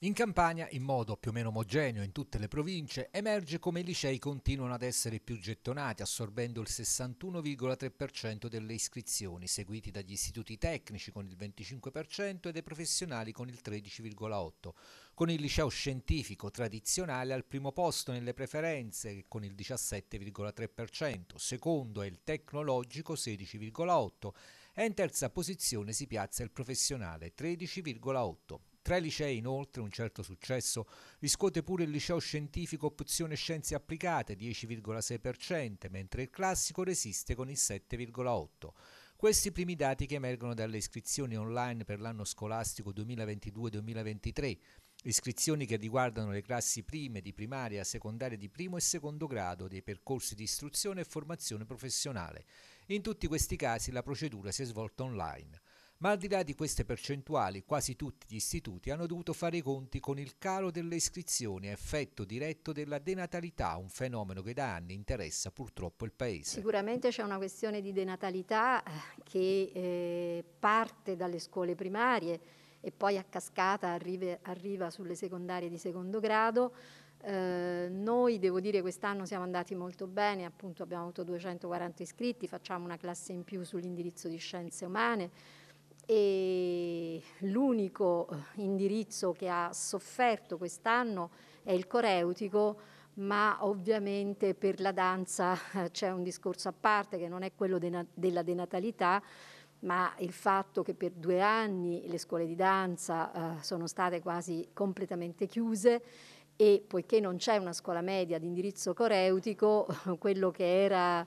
In Campania, in modo più o meno omogeneo in tutte le province, emerge come i licei continuano ad essere più gettonati, assorbendo il 61,3% delle iscrizioni, seguiti dagli istituti tecnici con il 25% e dai professionali con il 13,8%, con il liceo scientifico tradizionale al primo posto nelle preferenze con il 17,3%, secondo è il tecnologico 16,8% e in terza posizione si piazza il professionale 13,8%. Tra i licei, inoltre, un certo successo riscuote pure il liceo scientifico opzione scienze applicate, 10,6%, mentre il classico resiste con il 7,8%. Questi primi dati che emergono dalle iscrizioni online per l'anno scolastico 2022-2023, iscrizioni che riguardano le classi prime di primaria, secondaria di primo e secondo grado dei percorsi di istruzione e formazione professionale. In tutti questi casi la procedura si è svolta online. Ma al di là di queste percentuali, quasi tutti gli istituti hanno dovuto fare i conti con il calo delle iscrizioni a effetto diretto della denatalità, un fenomeno che da anni interessa purtroppo il Paese. Sicuramente c'è una questione di denatalità eh, che eh, parte dalle scuole primarie e poi a cascata arriva, sulle secondarie di secondo grado. Eh, noi devo dire quest'anno siamo andati molto bene, appunto abbiamo avuto 240 iscritti, facciamo una classe in più sull'indirizzo di scienze umane e l'unico eh, indirizzo che ha sofferto quest'anno è il coreutico, ma ovviamente per la danza eh, c'è un discorso a parte che non è quello della denatalità, ma il fatto che per due anni le scuole di danza eh, sono state quasi completamente chiuse e poiché non c'è una scuola media di indirizzo coreutico, quello che era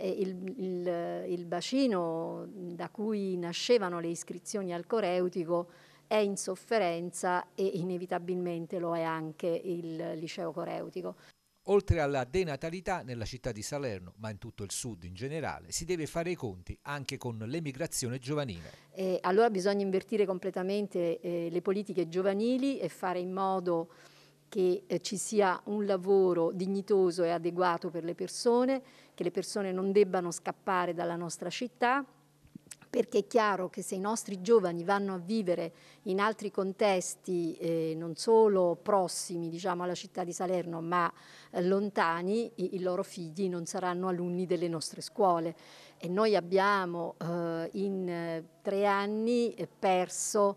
il, il, il, bacino da cui nascevano le iscrizioni al Coreutico è in sofferenza e inevitabilmente lo è anche il liceo coreutico. Oltre alla denatalità nella città di Salerno, ma in tutto il sud in generale, si deve fare i conti anche con l'emigrazione giovanile. E allora bisogna invertire completamente eh, le politiche giovanili e fare in modo che eh, ci sia un lavoro dignitoso e adeguato per le persone, che le persone non debbano scappare dalla nostra città, perché è chiaro che se i nostri giovani vanno a vivere in altri contesti, eh, non solo prossimi diciamo, alla città di Salerno, ma eh, lontani, i, i, loro figli non saranno alunni delle nostre scuole. E noi abbiamo eh, in eh, tre anni eh, perso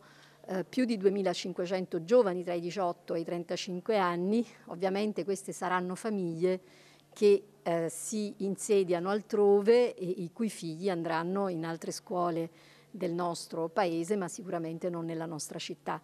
eh, più di 2.500 giovani tra i 18 e i 35 anni, ovviamente queste saranno famiglie che eh, si insediano altrove e i cui figli andranno in altre scuole del nostro paese, ma sicuramente non nella nostra città.